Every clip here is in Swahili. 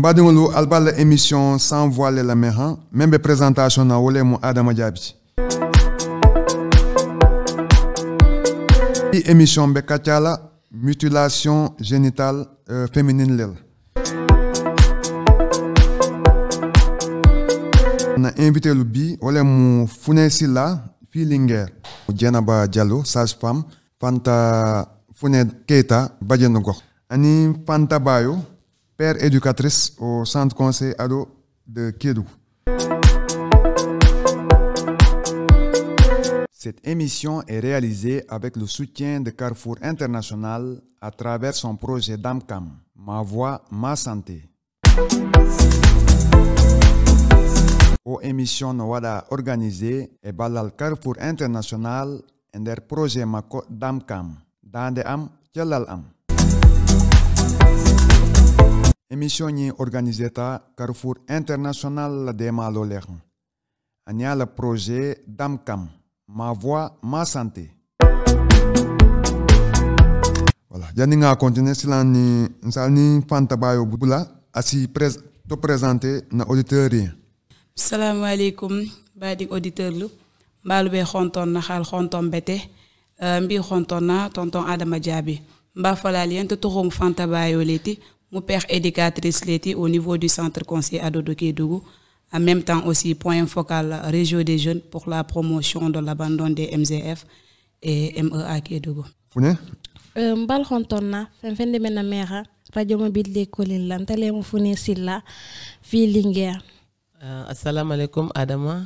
mbaɗigol al la émission sans voile la mère. Hein. même présentation na mo adama émission be la mutilation génitale euh, féminine lel na invité lu bi wolé mo diallo sage femme fanta keita femme ani fanta bayo père éducatrice au Centre Conseil Ado de Kédou. Cette émission est réalisée avec le soutien de Carrefour International à travers son projet DAMCAM, Ma Voix, Ma Santé. Aux émissions Wada organisée et Balal Carrefour International et leur projet Mako DAMCAM, Dande Am, Am émission ɲi organiseta carrefour international dema lo lɛxn ani projet dam ma voix ma santé voilà yani ŋa continue silan ni n sal ni fantabayo bula asi pres to présenter na auditeur ye salamu aleykum badik auditeur lu mbaalu be xonton na xaal xonton bete euh, mbi xonton na tonton adama diaby mba falal yen te toxum fantabayo le ti mon père éducatrice l'été au niveau du centre conseil à Dougou, En même temps aussi point focal région des jeunes pour la promotion de l'abandon des MZF et MEA Kédougou. Founé euh, mbal hontonna fin fen de mena mera radio mobile de kolil lan tele mo silla Filinger. Euh, assalamu alaikum adama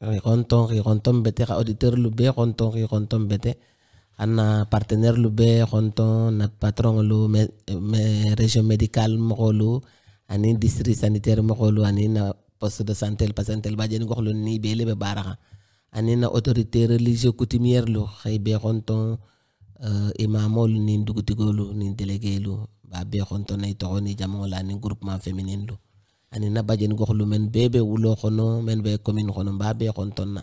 ronton euh, rontom, bete auditeur lubé ronton rontom, bete ana partenaire lu be xonto na patron lu me, me région médicale moxolu ani district sanitaire moxolu ani na poste de santé le patient tel bajen goxlu ni be lebe baraxa ani na autorité religieux coutumière lu xey be xonto uh, imamolu ni dugutigolu ni délégué lu ba be xonto nay toxo ni jamono la groupement féminin lu ani na bajen goxlu men bebe wulo xono men be commune xono ba be xonton na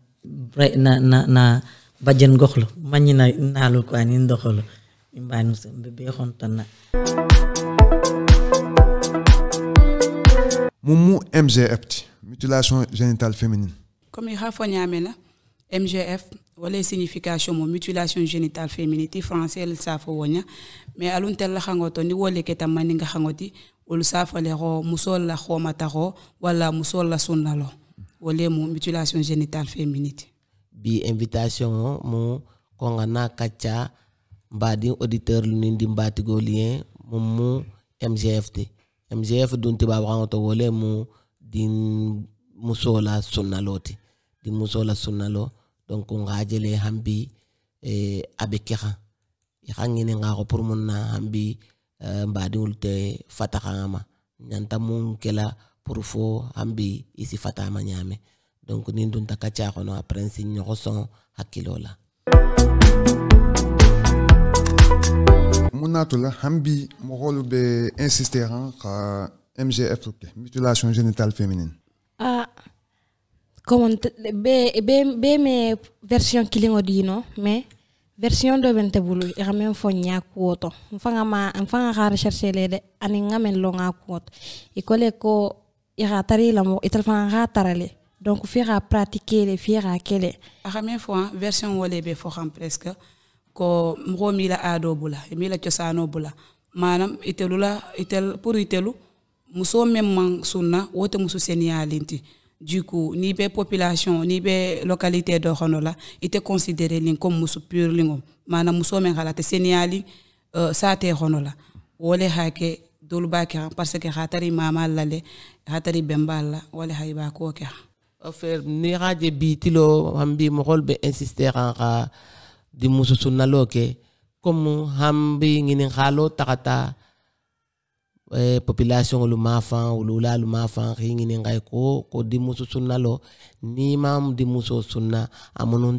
na na na bajjen goxlo mañina naalu ko ani ndoxolo imbanu sembe be xontana mumu mgf mutilation génitale féminine comme ha fo mena mgf wala signification mo mutilation génitale féminine ti français le safo woña mais alun tel xangoto ni wolé ke tam mani nga xangoti ul safo le ro musol la xomata ro wala musol la sunnalo wolemu mutilation génitale féminite bi invitation mu konga na kacha mbadi auditeur ni ndi mbatigo lien mu mgft mgf dunti babaxango to wolemu din musola sunnalo ti din musola sunnalo donc nga jele hambi eh, abe kexa i xa nga xo pour mun na hambi uh, eh, mbadiŋolu te fataxaŋa ma ñanta mun kela pour fo ambi isi fatama ñame donc nin dun ta kacaxono après si ñoxo son hakkilo la hambi mo to be hambi insister en hein, ka mgf Mutation mutilation génitale féminine ah comme be be be me version kilingo di no mais version do ben tebulu e ga men fo nya kuoto mfanga ma mfanga ga recherche de ani nga men lo nga kuoto e ko ira tare la mo ital fan ga tarale donc fi ga pratiquer le fi ga kele aga me fo hein, version wole be fo xam presque ko mgo mi la ado bula mi la ciosano bula manam itelula itel pour itelu muso même man sunna wote muso seniya du coup ni be population ni be localité do xono la ite considéré comme muso pur lingom manam muso men halate seniya li uh, sate xono la wole hake dolu b'a kɛ parce que hatari mama lale hatari bɛn b'a la wali ha i b'a koo kɛ fer ni xa je biitilo xam mbi moxol be insister xan xa di mususunalo ke comme xam mbi nginin xaalo taxata eh, population olu ma fan olu la xi nginin xay ko ko di sunna lo ni ma di sunna amunun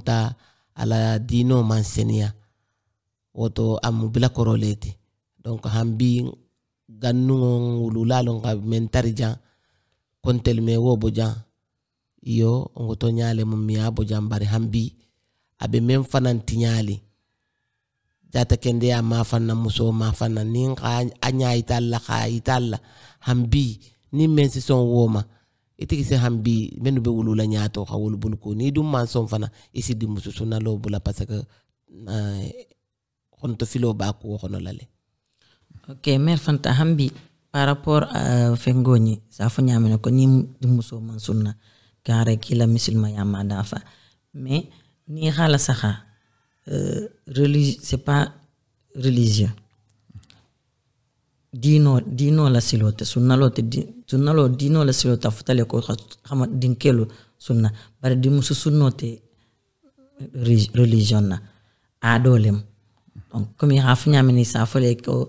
ala dino man seniya woto amu bila koroleti donc han gannugon wululalon ka mentari jan kontel me wo bojan iyo ongoto nyale mum miya bojan bari hambi abe men fananti nyali jata kende ya ma fanna muso ma fanna nin ka anya itala ka itala hambi ni men si son woma itigi se hambi menu be wulula nyato ka wulu bulko ni dum man son fana isi di muso sunna lo bula parce que euh, konto filo ba ko kono lale ok mère Fanta par rapport à fengoñi safo ñamina ko ni de man sunna kare kila misilma yama dafa mais ni xala saha euh, c'est pas religion dino dino la silote sunna lote dino la silota futale ko xama dinkelu sunna bare di musu te religion na adolem donc comme ha fu ni safo le ko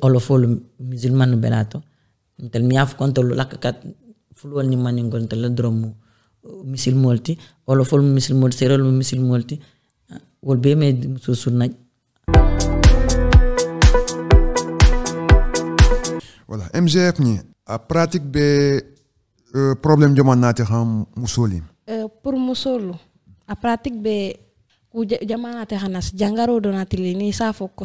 olo folu musulmanu belato ntel mi af kontolu kat fuluwol ni maningol ntel la dromu uh, misil multi. olo misil misil serol misil misilmol wol be me so sunna wala mjf ni a pratique be uh, problem problème joman nati xam musolim uh, pour musolu a pratique be ku te hanas jangaro donatili ni safo ko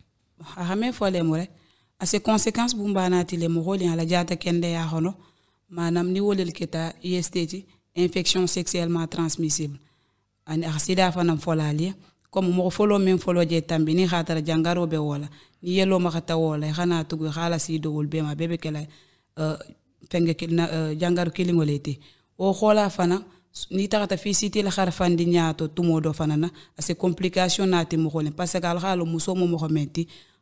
hame a ase conséquence bu mbanati le a ala jata kende ya hono manam ni wolel keta infection sexuellement transmissible ani arsida comme folo je tambi ni jangaro be ni yelo wala xana tugu ma kala euh fenge na euh, jangaro kilingolete o xola fana ni taxata tumo do parce que muso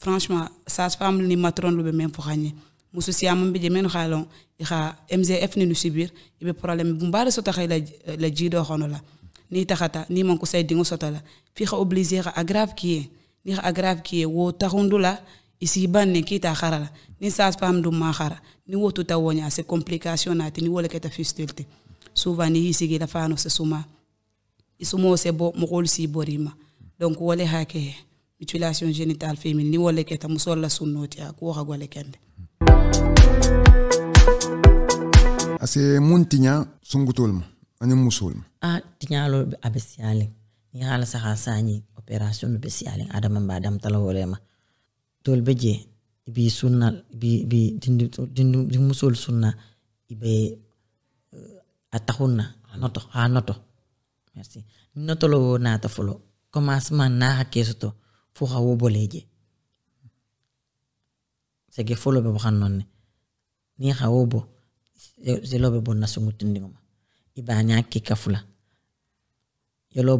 franchement sage-femme bah, euh, ni matron lo be men fo xanye musu siya mun bije men xalon i a mgf ni nous sibir i be problème bu mbaare sota la la jiido xono la ni taxata ni mon ko dingo sota la fi xa obligé xa agrave kiye ni xa qui est wo taxundu la isi banne kita xara la ni sage-femme du ma ni wotu ta woña c'est complication naati ni wole keta fustilte souvent ni yisigi la faano se suma i sumo se bo moxolu si borima donc wole le keye mutilation génitale féminine ni wole keta musol la sunnoti a ku waxa gole kende ase mun tiña sungutol ma ani musol ma ah, a tiñalo abe siyale ni hala saxa sañi opération be siyale adama mba tala wole ma tol be je bi sunna bi bi dindi dindi musol sunna ibe eh, a noto ha noto merci noto lo wo naata fulo commencement naa xa keesuto fo xa wo boleje sege fo lobe bo ni xa wo bo se lobe bon na sungutindingoma i e ba ɲa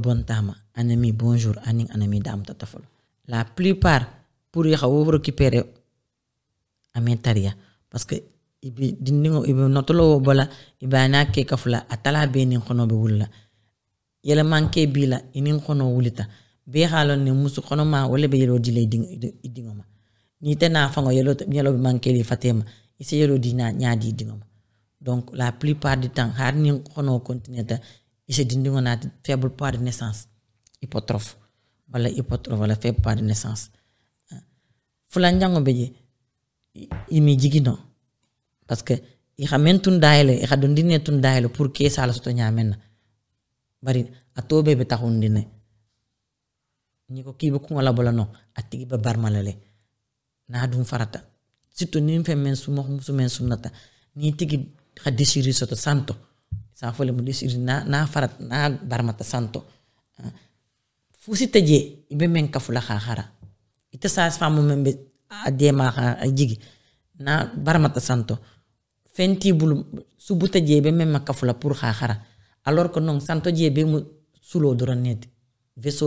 bon tama anami bonjour anin anami dam tota folo la plupart pour y e xa wo récupérer amin parce que ibi dindiŋo ibi e notolo wo bola i b'a n'a ke khono be nin kɔnɔ be bila yɛlɛman khono wulita be halon ne musu kono ma wala be yelo dile dingo ma ni te na fango yelo nyelo be mankeli fatema ise yelo dina nyaadi dingoma. donc la plupart du temps har ni kono ta ise dindingo na faible part de naissance hypotrophe wala hypotrophe wala faible part de naissance fulan jango be imi jigino parce que i xa tun dayele i xa dondine tun dayele pour ke sala soto ñamen na bari atobe tobe be taxundine ni ko kii be kuŋo la bola nɔ a n'a dum farata situ ni fɛn mɛn suma muso mɛn sumunata ni tigi ka desiri soto santo saa fole mo mu desiri na n'a farat n'a barmata santo ah. fusi teje ibe men kafula kaa hara ite saa faamu meŋ be a ma ka jigi na barmata santo fenti bulu subu teje be men ma kafula pur kaa hara alors que non santo je be mu sulo doroŋ ne veso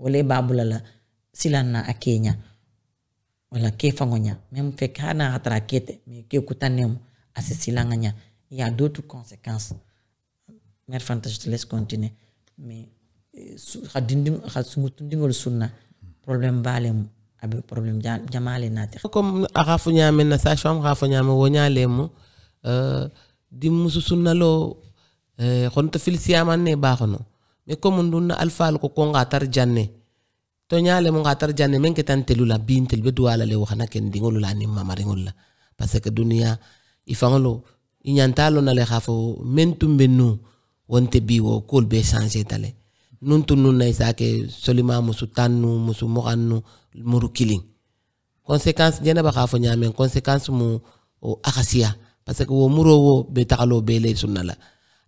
wala e baa bula la silan na a kee ña wala kee faŋo ña même fek hana a tara kee te mais kee kutanneemu a si silaŋa ña il y a d'autres conséquences mère fanta je te laisse continuer mais xa eh, dindiŋ xa sungutundiŋolu sunna problème baa le mu a be problème jamaa le naati comme a xa fo ñaameŋ na sa femme xa fo ñaame wo ñaa le mu eh, dimmusu sunna loo xonto eh, filisiyamaŋ ne baa xono ni e komi ndunna alfaalu ko ko nga tar janne to ñaalemo nga tar janne men ke tan telula la be duwala le waxana ken diŋolu la aniŋ mamariŋolu la parce que duniya i faŋolu i ñanta lo na le xa fo men tumbe nu wonte bi wo kuolu be changer ta nun tun nun na i saa solima musu tan nu musu moxan nu muru kiliŋ conséquence jeneba xa fo ñaameŋ conséquence mu o axasiya parce que wo muro wo be taxalo be le sunna la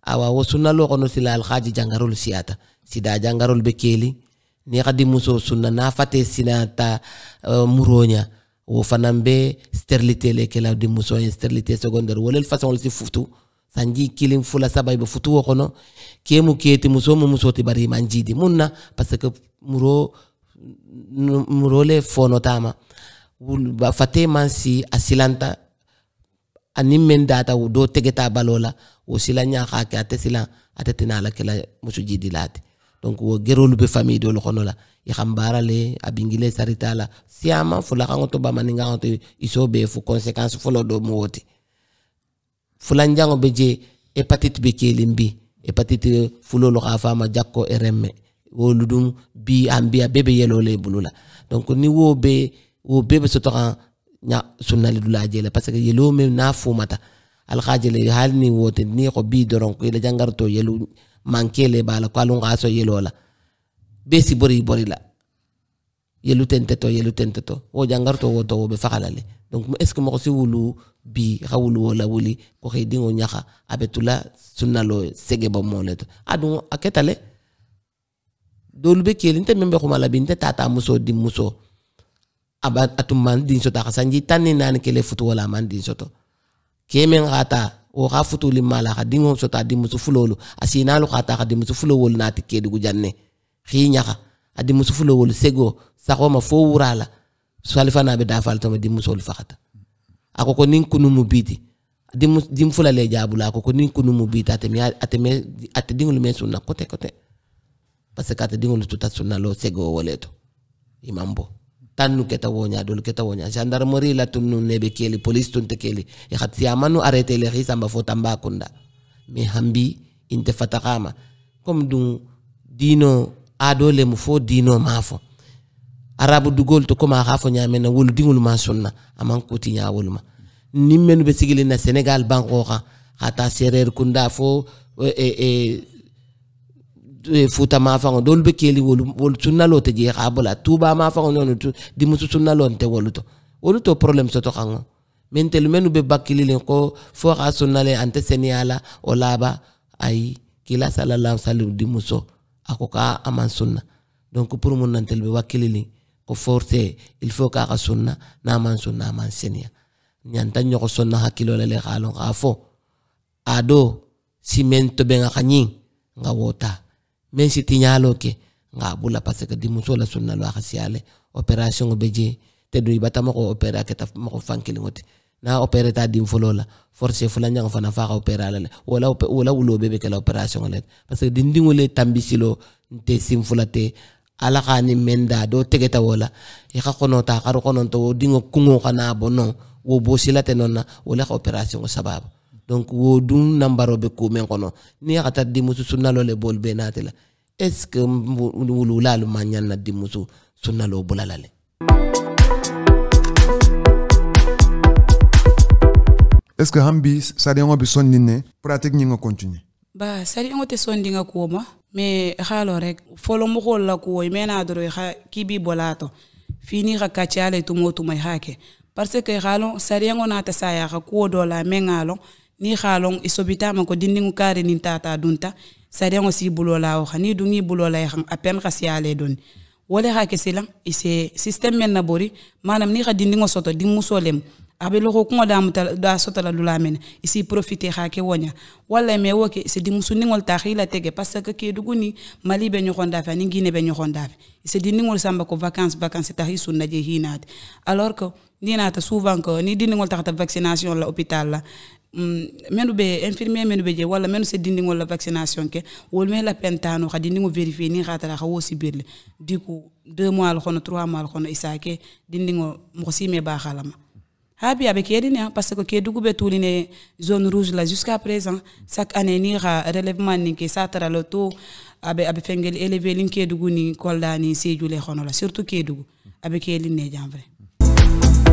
awa wo sunna lo kono sila alhaji jangarol siyata sida jangarol be keli ni xadi muso sunna na fate sinata uh, eh, muronya wo fanan be sterilité le kela di muso en sterilité secondaire wolel façon si futu sanji kilim fula sabay ibe futu wo kono kemu keti muso mu muso ti bari man jidi munna parce que muro muro le fono tama fate man si asilanta ani min data wo do tegeta balola la wo sila ɲa ka kɛ a tɛ silan a tɛ tɛna ala jidi la donc wo gerolu be famille dolu kɔnɔ la i xam baara le a bingile fula kaŋo to bamani kaŋo to iso be fo conséquence fɔlɔ do mo wo te be je hépatite be kelin bi hépatite fulolu ka fama jakko e rm wolu dum bi an bi a bee be yɛlo le bulu donc ni wo be wo bee be soto ña sunnali dula jela parce que yelo me na fumata alhajele hali ni wote ni ko bi doron ko ila jangarto yelu mankele bala ko alu ngaso yelo la besi bori bori la yelo tente to yelu tente to wo jangarto wo to be fakhalale donc est ce que mako si wulu bi xawulu wala wuli ko xey dingo nyaxa abetula sunnalo sege ba molet adu ah, aketale dolbe kelinte membe khumala binte tata muso di muso atu atum man din sota kasanji tanni nani kele futu wala man din soto kemen gata wo ka futu limala ka dingo sota di musu fulolu asinalu kata ka di musu fulo wol nati kedu gujanne khinya nyaka adi musu fulo wol sego sako ma fo wurala salifa na be dafal to di musul fakata akoko nin kunu mubiti di musu di fula le jabu jabula akoko nin kunu mubiti atemi atemi atedingulu men sunna kote kote parce que atedingulu tuta sunna lo sego woleto imambo tannu keta woña dol keta woña gendarmerie la tun nun nebe keli police tun te keli e khat siyama nu arrêté le xisamba fo tamba kunda mi hambi inte fatakama comme dun dino ado lemu fo dino mafo arabu dugol to koma xafo ñamena wolu dingul ma sunna aman kuti ñawoluma nimmenu be sigilina sénégal banko xa xata sereer kunda fo e, e, e, Eh, futa mafaŋo doolu be keeli wolu wolu sunnaloo te jee haa bula tuuba mafaŋo noonu dimusu sunnaloo nte wolu to wolu to problème soto kaŋo min telu mennu be bakkili ko fo haa sunnale ante seniya la o laaba ayi kila salallahu sallam dimuso a ko ka a maŋ sunna donc pour mun nantelu be wakkili ko forcé il faut ka a sunna naa maŋ sunna a maŋ seniya ñanta ñogo sonna hakkilo la le haa loŋ haa fo a do simen to be ŋa ka ñiŋ nga wo taa men si tiñalo ke nga bula parce que di muso la sunna lo akhasiale operation be je te do ibata mako opera ke ta mako fankelingoti na opere ta dim folo la force e fula nyang fana fa ka opera la wala wala wulo bebe ke la operation la parce que dindi tambisilo nte sim fula te ala ka menda do tegeta wala e ka kono ta ka kono to dingo kungo kana bono wo bosila te nonna wala ka operation sababu donc wo dun nanbaroɓe komen kono ni yaka tar dimusu sunnalo le bol be natela est ce que wululalu ma ñanna dimusu sunnalo bulalale est ce que hambi sariyaŋo be sondinne pratique ñiŋo continue ba sariyaŋo te sondinŋa kuwo ma mais xaalo rek folo moxool la kuwo i mena doro xa kibi bolato fini xa kacca le tumo tumay xa ke parce que xaalo sariyaŋo saya sayaxa kuwo do la meŋa lon ni xaalong i e sobitama ko dindingu kare nin tata dunta sadeŋo si bulola wo xa ni duŋi bulola ye xaŋ a pen xa siyale doni wo xa kesi i e se système men na bori manam ni xa dindingo soto dimmuso lem abe loxo kuŋo damuta da sotola lula mene i si profite xa ke woña walla e me wo ke i si ningol ta xa la tege parce que ke duguni mali be ñoxonda fe ani guine be ñoxonda fe i si dindiŋol samba ko vacance vacance taxa i sunna je hinate alors que ni naata souvent que ni dindiŋol taxata vaccination la hôpital la Mm, menu be infirmier menu be je wala menu se dindiŋol la vaccination ke wol me la pentano xa dindiŋo vérifier ni rata xa wo sibir le diku deux mois le xono trois mois le xono isa ke dindiŋo moxo sime ba lama ha bi avec be kedine parce que ke dugu be tuline zone rouge la jusqu'à présent chaque année ni xa relèvement nin ke satara le taux abe abe fengel élevé liŋ ke dugu ni kolda ni sediou le xono la surtout ke dugu avec be ke lin ne jan vrai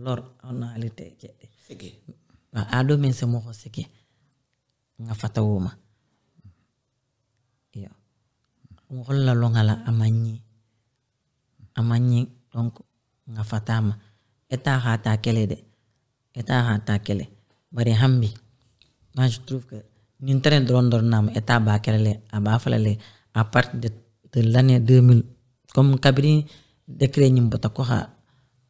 lor ona halite jeɗɗe ado min se moko siki gafata woma iyo holla ngala amanyi amanyi donc ma eta ha ta kele de eta ha ta kele bari hambi ma je trouve que ñun dron dron nam eta ba kelele a ba partir de, de l'année 2000 comme kabiri décret ñim bota ko ha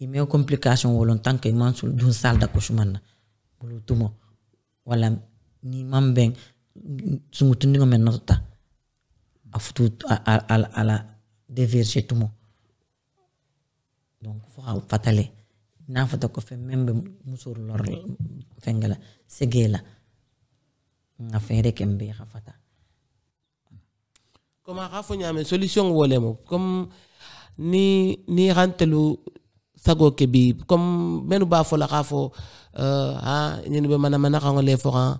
i mew complications wolo en tant que i man sul salle d'accouchement na tout tumo wala ni man ben sungutundingo men notota à futu à la déverger tumo donc fo fatalé n'a pas de fɛn même bɛ muso lɔrɔ fɛngɛ la sege la nka fɛɛrɛ kɛ n bɛ fata comme a ka solution wɔlɛmɔ comme ni ni xan sago ke bi comme menu ba fo la ka fo uh, eh, ha nyenu be mana mana kango le foran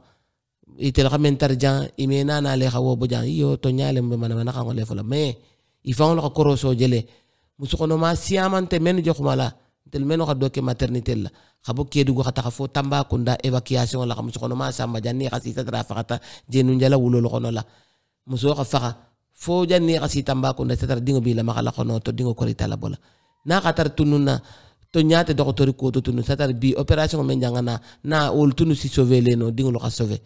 itel e ka men tar jan ime e na na le xawo bo jan e yo to nyale be mana mana kango le fo la mais il faut lo ko roso jele musukono ma siamante menu joxuma la tel menu ka doke maternité la xabo ke dugo xata fo tamba kunda évacuation la musukono ma samba jan ni xasi ta tra fakata jenu njala wulo lo kono la muso ka faxa fo jan ni xasi tamba kunda ta dingo bi la ma xala kono to dingo ko ritala bola na katar tara tunu na to ñaate doxotori kuwoto tunu satar bi operation me njangana na ol tunu si sauver le no dingolo ka sauver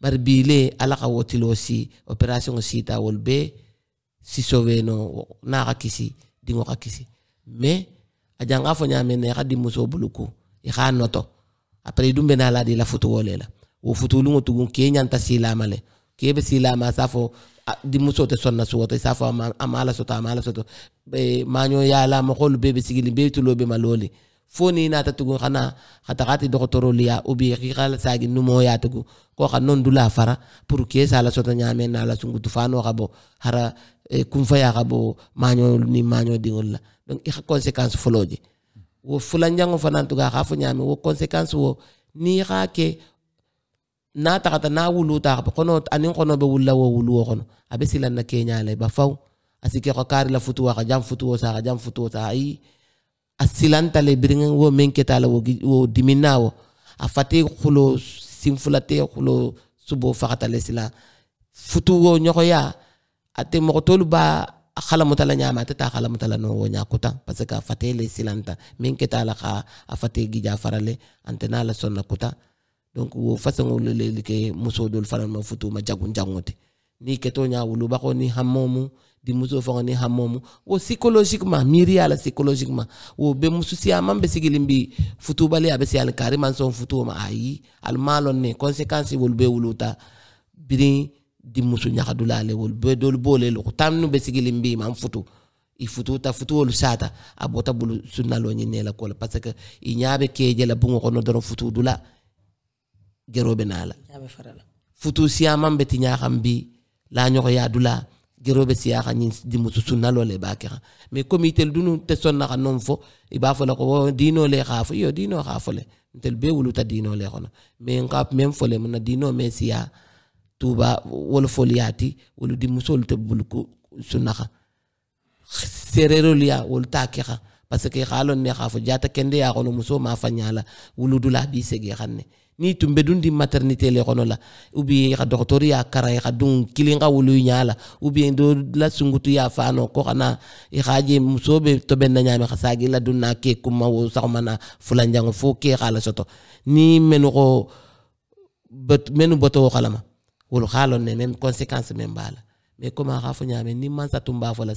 bar bi le ala ka wotilo si opération ta wol be si sauver no na ka kisi dingu ka kisi mais a janga fo ñame na i ka di muso buluku e ka noto après i dum be na la di la futuwo le la wo futulungo tugun kee ñanta silama le ke be silama sa fo dimuso tɛ sɔnna sugɔtɔ i s'a fɔ a ma ala sɔtɔ a ma ala sɔtɔ maɲɔ yaala mɔgɔlu bɛɛ bɛ sigili bɛɛ tulo be ma loli fo ni nata tugu xana xata xati ti dɔgɔtɔrɔlu ya u xala k'i ka saagi numɔ ya tugu ko ka non dula a fara pour que sa ala sɔtɔ ñame na ala sungutu fa nɔ ka bɔ e, kum fa ya ka bɔ maɲɔ ni maɲɔ diŋolu la donc i ka conséquence fɔlɔ ji wo fulanjaŋo fana tugu a k'a fɔ ɲaamɛ wo conséquence wo n'i k'a kɛ n'a tagata n'a wulu taxaba kono anin kono be wulla wo wuluwo kono a be silanna keñale e ba faw a sike xo kaari la futuwa xa jam futuwo saxa jam futuwo saxa ayi a silantale biringa e wo men ketala wo, wo diminna wo a fate xulo sinfulate xulo subo faxatale sila futuwo ñoxoya ate moxo tolu ba a xalamutala ñama ate ta xalamutala no wo ñakuta parce que a fate le silanta men ketala xa a fate gija farale ante na la sonna kuta donc wo façon le le ke muso dol fana ma futu ma jagun jangote ni keto nya wulu bako ni hamomu di muso fanga ni hamomu wo psychologiquement miri ala psychologiquement wo be musu si amam be sigilimbi futu bale abe si al kari man son futu ma ayi al malon ne conséquence wol be wuluta biri di musu nya kadula ale wol be dol bole lo tamnu be sigilimbi man futu i fututa futuwolu sata a bota bulu sunna lo ñinne la kola parce que i ñaabe keje la buŋo kono doron futu dula gero nala na la futu siyaman be ti ɲaxan bi laɲɔgɔya dula gero be siya ɲin dimusu sunna lo b'a kɛ xa komi itel dunu tɛ sɔn xa non fɔ e i b'a fɔ la ko le xaa fɔ iyo diino xaa fɔ ntel be wuluta diino le xɔnɔ mais nka men fɔ le muna me siya tuba wolu foliya wolu dimusolu tɛ buluku sunna xa wolu t'a kɛ parce que xaa lon ne xaa fɔ jata kende ya muso ma fa wuludula b'i segi xan ni tun be dun di maternité le kɔnɔ la ubiyɛn i ka dɔgɔtɔri y'a kara i ka dun kelen ka wolo ɲa la ubiyɛn do lasungutu y'a fa ko kana i ka je muso be tɔbɛ na ɲaamɛ ka saagi la dun na ke kuma wo sagama na fulanjango fo ke ka soto ni menɔgɔ menu bɔtɔ wo kalama wolo ka lɔ nɛ même conséquence men b'a la mais comme a ka fɔ ni mansa tun b'a fɔ la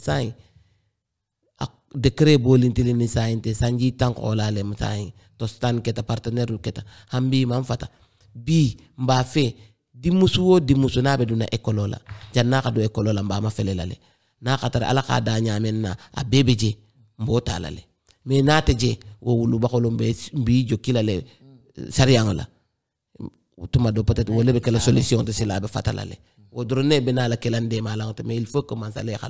dekre bolintili ni sayinte sanji tank olale mtayin to stan keta partenaire keta hambi man fata bi mba fe dimusu wo dimusu n'a be duna ekolo la jan n'a ka do ekolo la mba ma fele lale n'a ka ala k'a da ɲamen na a bee be je mbo t'a la le n'a te je wo wulu wulubakolo mbe mbi jokki la le sariyaŋo la tuma do peut être wo le be kɛla solution de cela a be fata la wo drone ne be n'a la kɛla ndema laŋo te mais il faut commencer ale ye xa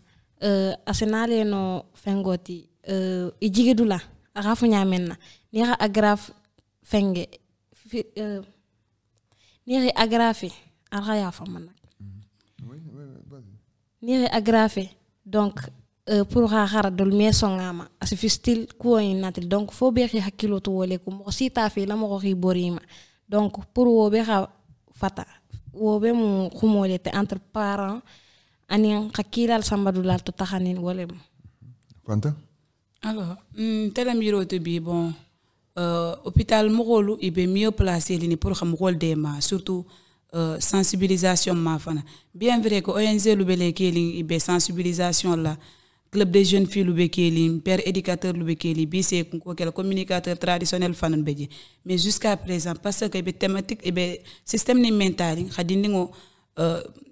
Eh, asenaleno fengoti eh, i jigidula axa fuñamenna nixa agraf fenge nixi agrafe axa fam nak nixi agrafe donc eh, pour xa xara dol me songama asi fistil ko natil donc fo ɓe xi hakkilo tu wole ku moxo sita fila moxo xi borima donc pour wo ɓe xa fata wo ɓe mu xumole te entre parents anin hakilal sambadulal to tahanin wolem fanta alors mm, telem yiroto bi bon euh, hôpital mogolu ibe mieux placé lini pour xam rôle des ma surtout euh, sensibilisation ma fana bien vrai que ONG lu bele kelin ibe sensibilisation la club des jeunes filles lu be père éducateur lu be keli bi c'est ko communicateur traditionnel fanan beji mais jusqu'à présent parce que thématiques thématique ibe système ni mental khadindingo euh,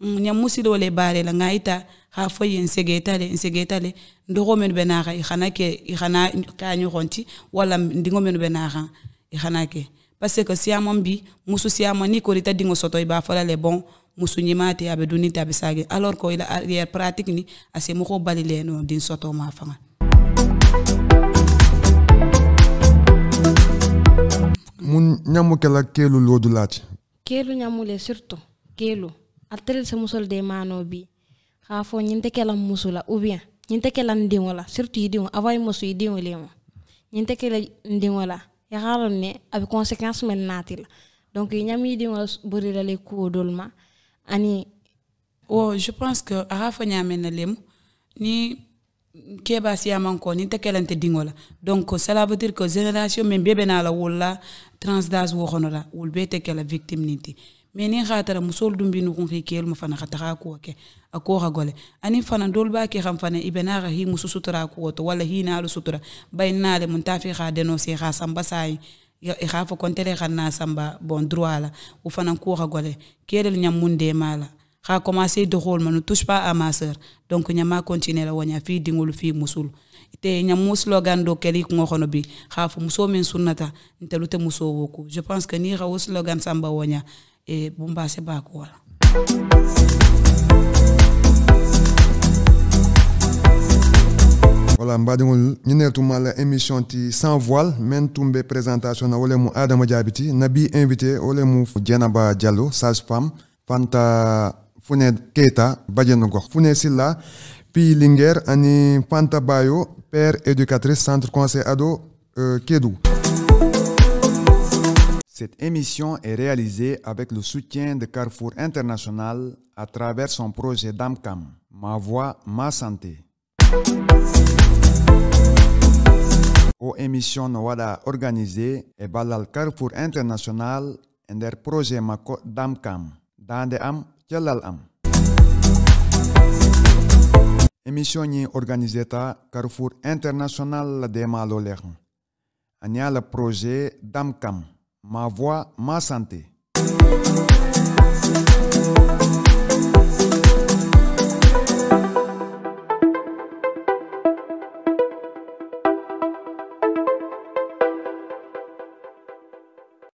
nyamusi do le bare la ngaita ha fo yen segeta le segeta le ndogo men benara i xana ke i xana ka ñu xonti wala ndingo men benara i xana ke parce que siyama bi musu siyama ni korita dingo soto i ba fala le bon musu ñima te abe duni te abe sage alors ko ila arrière pratique ni ase mo ko bali le no din soto ma fanga mun ñamu kala kelu lodulati kelu ñamu le surtout kelu atel se musol de mano bi ha fo nyinte kela musula ou bien nyinte kela ndingo la surtout yidingo avant musu yidingo lemo nyinte kela ndingo la ya halon ne abi conséquence men natil donc nyam yidingo buri la le ko dolma ani oh je pense que ara fo nyamena lem ni keba amanko ni tekelante dingola donc cela veut dire que génération men bebe na la wol la transdage woxono la wol be te kela victime niti mais ni xatara musol dumbi bi nugun xi keluma fana xa taxa kuwa ke a koxa gole anin fana dol ba ke xam fana i e benaxa xi musu sutura kuwoto wala xinalu sutura bay e nale mun ta fi xa dénoncer xa samba sayi i xa e fo contele xa na samba bon droit la wo fana kuwoxa gole kelel ñam mun demala xa commencé doxol ma nu touche pas à ma sœur donc ñama continuer la waña fi dingolu fi musulu te ñamu slogan do keli kungo xono bi xa fo muso min sunnata ntelute muso woku je pense que ni xa wo slogan samba waña E, bah c'est pas wala voilà mbaɗigol ñineltu malla émission ti sans voile men tum présentation na wolemu adama diabiti nabi invité wolemu dienaba diallo sage femme fanta fune keita badieno gox fune silla pi linger ani fanta bayo père éducatrice centre conseil ado euh, kedou cette émission est réalisée avec le soutien de Carrefour International à travers son projet DAMCAM, Ma Voix, Ma Santé. Aux émission est organisée et Balal Carrefour International et der projet Mako DAMCAM, Dande Am, Jalal Am. Émission organisée Carrefour International de Malolern. Anya le projet DAMCAM ma voix, ma santé.